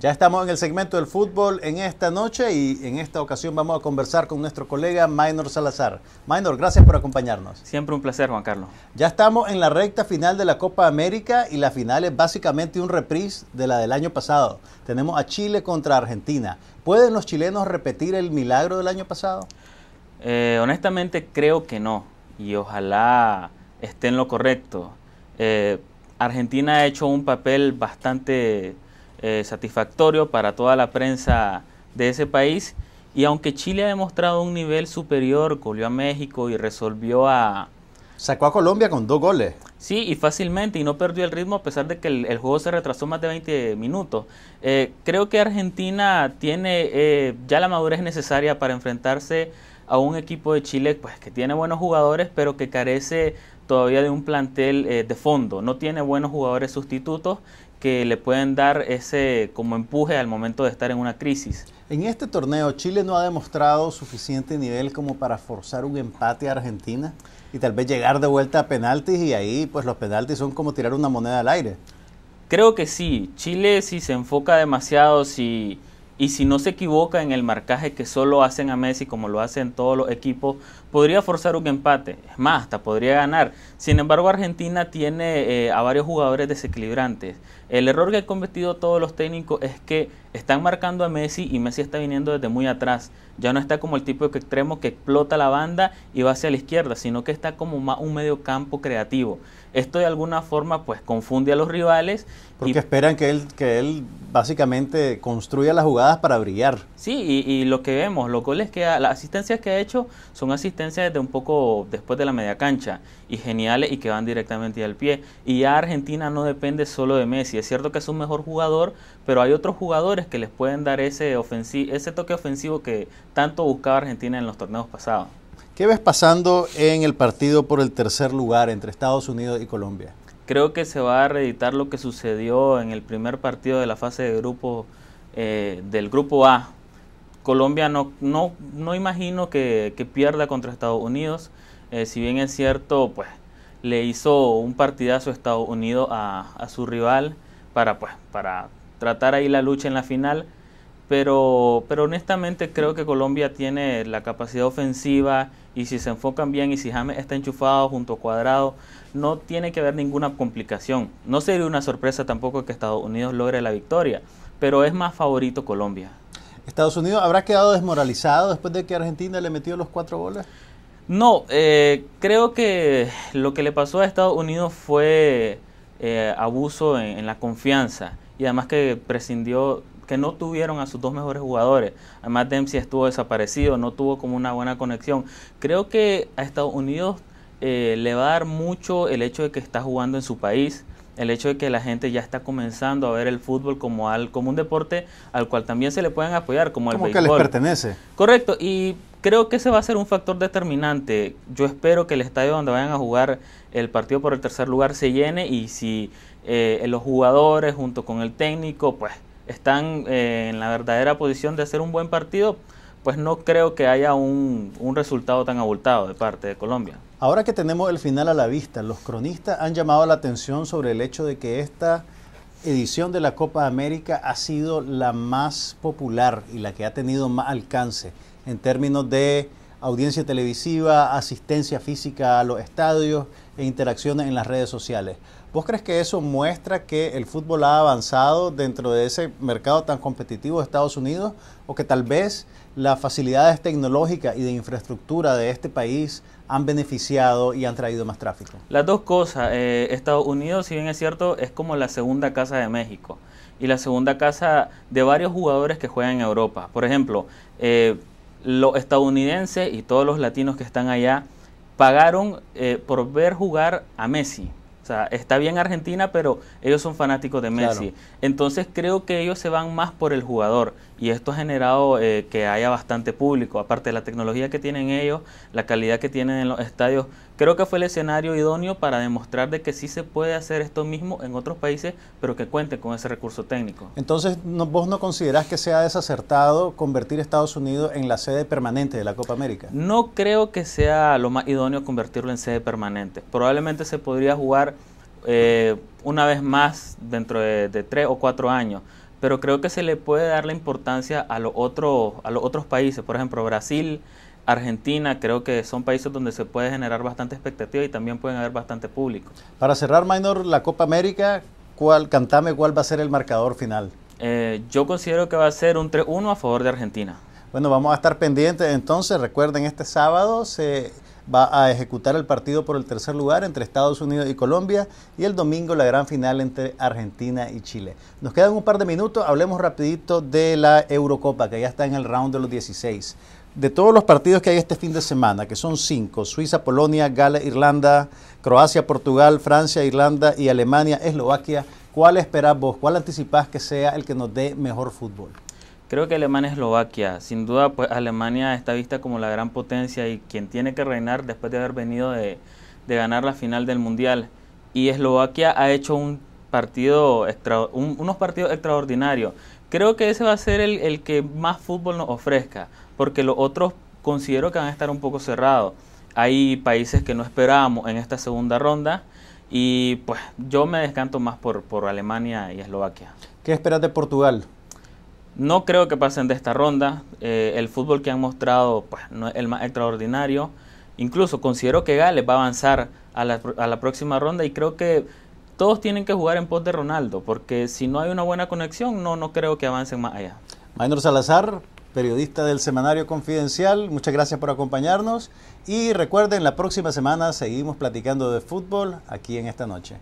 Ya estamos en el segmento del fútbol en esta noche y en esta ocasión vamos a conversar con nuestro colega Minor Salazar. Minor, gracias por acompañarnos. Siempre un placer, Juan Carlos. Ya estamos en la recta final de la Copa América y la final es básicamente un reprise de la del año pasado. Tenemos a Chile contra Argentina. ¿Pueden los chilenos repetir el milagro del año pasado? Eh, honestamente creo que no y ojalá esté en lo correcto. Eh, Argentina ha hecho un papel bastante eh, satisfactorio para toda la prensa de ese país y aunque Chile ha demostrado un nivel superior, goleó a México y resolvió a... Sacó a Colombia con dos goles. Sí, y fácilmente, y no perdió el ritmo a pesar de que el, juego se retrasó más de 20 minutos. creo que Argentina tiene ya la madurez necesaria para enfrentarse a un equipo de Chile pues, que tiene buenos jugadores, pero que carece todavía de un plantel eh, de fondo. No tiene buenos jugadores sustitutos que le pueden dar ese como empuje al momento de estar en una crisis. En este torneo, Chile no ha demostrado suficiente nivel como para forzar un empate a Argentina y tal vez llegar de vuelta a penaltis y ahí pues los penaltis son como tirar una moneda al aire. Creo que sí, Chile si se enfoca demasiado, si y si no se equivoca en el marcaje que solo hacen a Messi como lo hacen todos los equipos, podría forzar un empate, es más, hasta podría ganar. Sin embargo, Argentina tiene eh, a varios jugadores desequilibrantes. El error que han cometido todos los técnicos es que están marcando a Messi y Messi está viniendo desde muy atrás. Ya no está como el tipo extremo que explota la banda y va hacia la izquierda, sino que está como un medio campo creativo. Esto de alguna forma pues confunde a los rivales. Porque esperan que él, que él básicamente construya las jugadas para brillar. Sí, y, lo que vemos, los goles que las asistencias que ha hecho son asistencias desde un poco después de la media cancha y geniales y que van directamente al pie. Y ya Argentina no depende solo de Messi. Es cierto que es un mejor jugador, pero hay otros jugadores que les pueden dar ese, ofensi ese toque ofensivo que tanto buscaba Argentina en los torneos pasados. ¿Qué ves pasando en el partido por el tercer lugar entre Estados Unidos y Colombia? Creo que se va a reeditar lo que sucedió en el primer partido de la fase de grupo eh, del grupo A. Colombia no, no, imagino que, pierda contra Estados Unidos. Eh, si bien es cierto, pues le hizo un partidazo Estados Unidos a, su rival para, pues, para tratar ahí la lucha en la final. Pero, pero honestamente creo que Colombia tiene la capacidad ofensiva y si se enfocan bien y si James está enchufado junto a Cuadrado, no tiene que haber ninguna complicación. No sería una sorpresa tampoco que Estados Unidos logre la victoria, pero es más favorito Colombia. ¿Estados Unidos habrá quedado desmoralizado después de que Argentina le metió los cuatro goles? No, eh, creo que lo que le pasó a Estados Unidos fue eh, abuso en, la confianza y además que prescindió que no tuvieron a sus dos mejores jugadores. Además Dempsey estuvo desaparecido, no tuvo como una buena conexión. Creo que a Estados Unidos eh, le va a dar mucho el hecho de que está jugando en su país, el hecho de que la gente ya está comenzando a ver el fútbol como, al, como un deporte al cual también se le pueden apoyar, como, el béisbol. pertenece. Correcto, y Creo que ese va a ser un factor determinante. Yo espero que el estadio donde vayan a jugar el partido por el tercer lugar se llene y si eh, los jugadores junto con el técnico pues están eh, en la verdadera posición de hacer un buen partido, pues no creo que haya un, un, resultado tan abultado de parte de Colombia. Ahora que tenemos el final a la vista, los cronistas han llamado la atención sobre el hecho de que esta edición de la Copa de América ha sido la más popular y la que ha tenido más alcance en términos de audiencia televisiva, asistencia física a los estadios e interacciones en las redes sociales. ¿Vos crees que eso muestra que el fútbol ha avanzado dentro de ese mercado tan competitivo de Estados Unidos o que tal vez las facilidades tecnológicas y de infraestructura de este país han beneficiado y han traído más tráfico? Las dos cosas. Eh, Estados Unidos, si bien es cierto, es como la segunda casa de México y la segunda casa de varios jugadores que juegan en Europa. Por ejemplo, eh, los estadounidenses y todos los latinos que están allá pagaron eh, por ver jugar a Messi. O sea, está bien Argentina, pero ellos son fanáticos de Messi. Entonces creo que ellos se van más por el jugador y esto ha generado eh, que haya bastante público. Aparte de la tecnología que tienen ellos, la calidad que tienen en los estadios, creo que fue el escenario idóneo para demostrar de que sí se puede hacer esto mismo en otros países, pero que cuente con ese recurso técnico. Entonces, no, ¿vos no considerás que sea desacertado convertir Estados Unidos en la sede permanente de la Copa América? No creo que sea lo más idóneo convertirlo en sede permanente. Probablemente se podría jugar eh, una vez más dentro de tres o cuatro años pero creo que se le puede dar la importancia a, lo otro, a los otros países, por ejemplo Brasil, Argentina, creo que son países donde se puede generar bastante expectativa y también pueden haber bastante público. Para cerrar, Minor, la Copa América, ¿cuál, cantame cuál va a ser el marcador final. Eh, yo considero que va a ser un 3-1 a favor de Argentina. Bueno, vamos a estar pendientes entonces. Recuerden, este sábado se va a ejecutar el partido por el tercer lugar entre Estados Unidos y Colombia y el domingo la gran final entre Argentina y Chile. Nos quedan un par de minutos, hablemos rapidito de la Eurocopa que ya está en el round de los 16. De todos los partidos que hay este fin de semana, que son cinco, Suiza, Polonia, Gales, Irlanda, Croacia, Portugal, Francia, Irlanda y Alemania, Eslovaquia, ¿cuál esperás vos? ¿Cuál anticipás que sea el que nos dé mejor fútbol? Creo que Alemania-Eslovaquia, sin duda, pues Alemania está vista como la gran potencia y quien tiene que reinar después de haber venido de, ganar la final del Mundial. Y Eslovaquia ha hecho un partido unos partidos extraordinarios. Creo que ese va a ser el, que más fútbol nos ofrezca, porque los otros considero que van a estar un poco cerrados. Hay países que no esperábamos en esta segunda ronda. Y pues yo me descanto más por, por Alemania y Eslovaquia. ¿Qué esperas de Portugal? No creo que pasen de esta ronda. Eh, el fútbol que han mostrado pues, no es el más extraordinario. Incluso considero que Gales va a avanzar a la, próxima ronda y creo que todos tienen que jugar en pos de Ronaldo, porque si no hay una buena conexión, no, no creo que avancen más allá. Maynor Salazar, periodista del Semanario Confidencial, muchas gracias por acompañarnos y recuerden, la próxima semana seguimos platicando de fútbol aquí en esta noche.